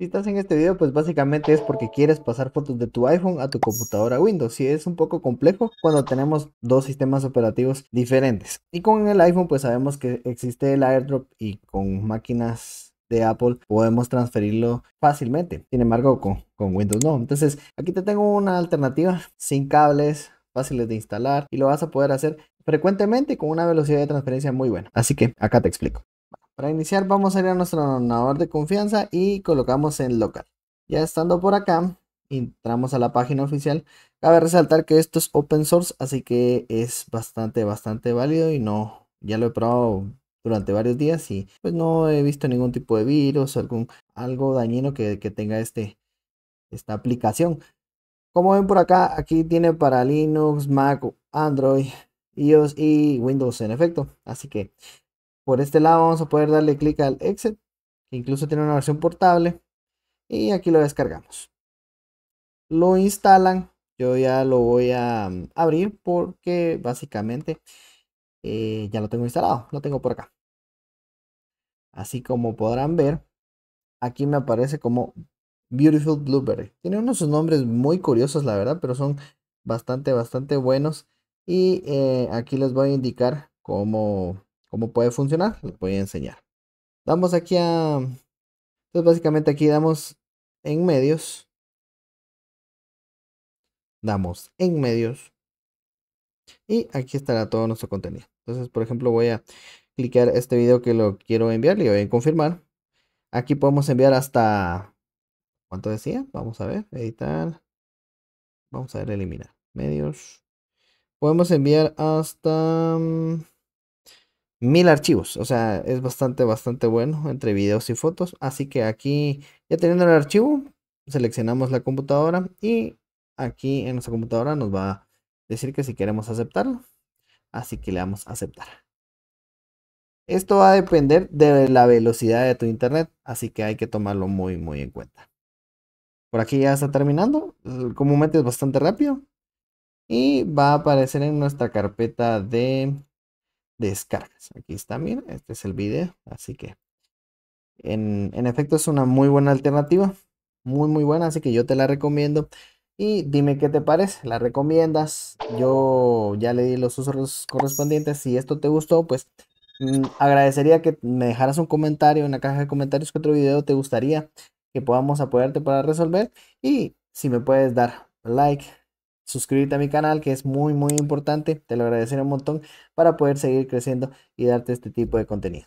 Si estás en este video, pues básicamente es porque quieres pasar fotos de tu iPhone a tu computadora Windows. Si es un poco complejo cuando tenemos dos sistemas operativos diferentes. Y con el iPhone, pues sabemos que existe el airdrop y con máquinas de Apple podemos transferirlo fácilmente. Sin embargo, con, con Windows no. Entonces, aquí te tengo una alternativa sin cables, fáciles de instalar y lo vas a poder hacer frecuentemente con una velocidad de transferencia muy buena. Así que acá te explico. Para iniciar vamos a ir a nuestro ordenador de confianza y colocamos en local. Ya estando por acá, entramos a la página oficial. Cabe resaltar que esto es open source, así que es bastante, bastante válido y no, ya lo he probado durante varios días y pues no he visto ningún tipo de virus o algún, algo dañino que, que tenga este, esta aplicación. Como ven por acá, aquí tiene para Linux, Mac, Android, iOS y Windows en efecto. Así que por este lado vamos a poder darle clic al Exit, que incluso tiene una versión portable. Y aquí lo descargamos. Lo instalan. Yo ya lo voy a mm, abrir porque básicamente eh, ya lo tengo instalado. Lo tengo por acá. Así como podrán ver, aquí me aparece como Beautiful Blueberry. Tiene unos nombres muy curiosos, la verdad, pero son bastante, bastante buenos. Y eh, aquí les voy a indicar cómo ¿Cómo puede funcionar? Les voy a enseñar. Damos aquí a... Entonces básicamente aquí damos en medios. Damos en medios. Y aquí estará todo nuestro contenido. Entonces, por ejemplo, voy a clicar este video que lo quiero enviar. Le voy a confirmar. Aquí podemos enviar hasta... ¿Cuánto decía? Vamos a ver. Editar. Vamos a ver eliminar. Medios. Podemos enviar hasta... Mm, mil archivos. O sea, es bastante, bastante bueno entre videos y fotos. Así que aquí, ya teniendo el archivo, seleccionamos la computadora y aquí en nuestra computadora nos va a decir que si queremos aceptarlo. Así que le damos a aceptar. Esto va a depender de la velocidad de tu internet, así que hay que tomarlo muy, muy en cuenta. Por aquí ya está terminando, comúnmente es bastante rápido. Y va a aparecer en nuestra carpeta de descargas. Aquí está, mira, este es el video. Así que en, efecto es una muy buena alternativa. Muy, muy buena. Así que yo te la recomiendo. Y dime qué te parece, la recomiendas. Yo ya le di los usos correspondientes. Si esto te gustó, pues mm, agradecería que me dejaras un comentario en la caja de comentarios que otro video te gustaría que podamos apoyarte para resolver. Y si me puedes dar like, Suscríbete a mi canal, que es muy, muy importante. Te lo agradeceré un montón para poder seguir creciendo y darte este tipo de contenido.